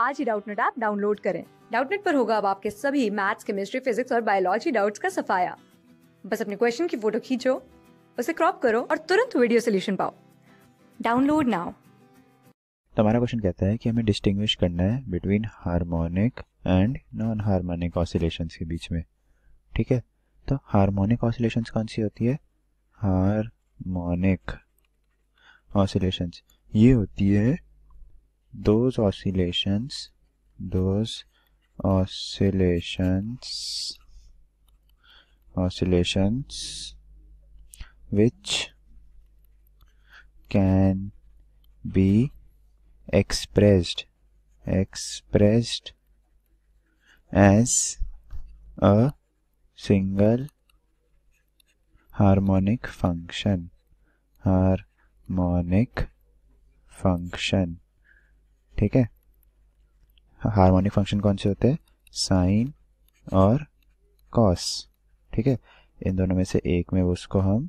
आज ही Doubtnut app download करें डाउटनेट पर होगा अब आपके सभी मैथ्स केमिस्ट्री फिजिक्स और बायोलॉजी डाउट्स का सफाया बस अपने क्वेश्चन की फोटो खींचो उसे क्रॉप करो और तुरंत वीडियो सोल्यूशन पाओ डाउनलोड नाउ हमारा क्वेश्चन कहता है कि हमें डिस्टिंग्विश करना है between harmonic and non harmonic oscillation के बीच में ठीक है तो हार्मोनिक ऑसिलेशन कौन सी होती है हार्मोनिक ऑसिलेशन ये होती है those oscillations those oscillations oscillations which can be expressed expressed as a single harmonic function harmonic function ठीक है हार्मोनिक फंक्शन कौन से होते हैं साइन और कॉस ठीक है इन दोनों में से एक में उसको हम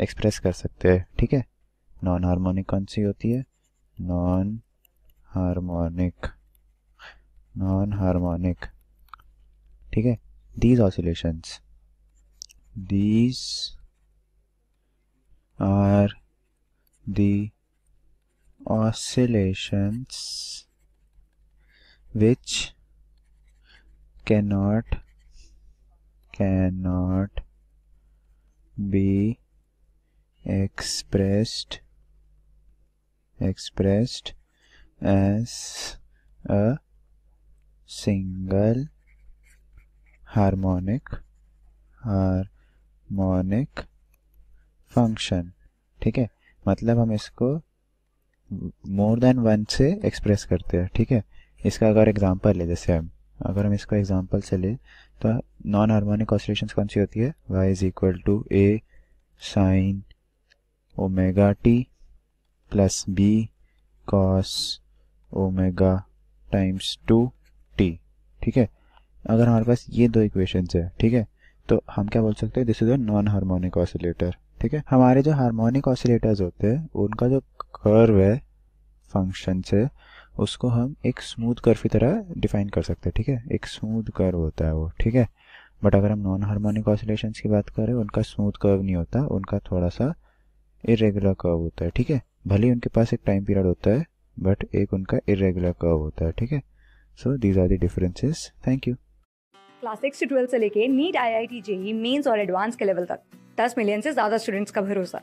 एक्सप्रेस कर सकते हैं ठीक है नॉन हार्मोनिक कौन सी होती है नॉन हार्मोनिक नॉन हार्मोनिक ठीक है these oscillations these are the oscillations which cannot cannot be expressed expressed as a single harmonic harmonic function ठीक है मतलब हम इसको मोर देन वन से एक्सप्रेस करते हैं ठीक है इसका अगर एग्जांपल ले जैसे हम अगर हम इसका एग्जांपल से ले तो नॉन हार्मोनिक ऑसोलेशन कौन सी होती है y is equal to a sine omega t plus b cos omega times two t ठीक है अगर हमारे पास ये दो इक्वेशन है ठीक है तो हम क्या बोल सकते हैं this is a non harmonic oscillator ठीक है हमारे जो हार्मोनिक ऑसिलेटर्स होते हैं उनका जो हर वे फंक्शन से उसको हम एक स्मूथ कर्व की तरह डिफाइन कर सकते हैं ठीक है एक स्मूथ कर्व होता है वो ठीक है बट अगर हम नॉन हार्मोनिक ऑसिलेशन की बात करें उनका स्मूथ कर्व नहीं होता उनका थोड़ा सा इरेगुलर कर्व होता है ठीक है भले उनके पास एक टाइम पीरियड होता है बट एक उनका इरेगुलर कर्व होता है ठीक है so these are the thank you class six से ट्वेल्थ से लेके NEET IIT JEE mains और एडवांस के लेवल तक दस मिलियन से ज्यादा स्टूडेंट्स का भरोसा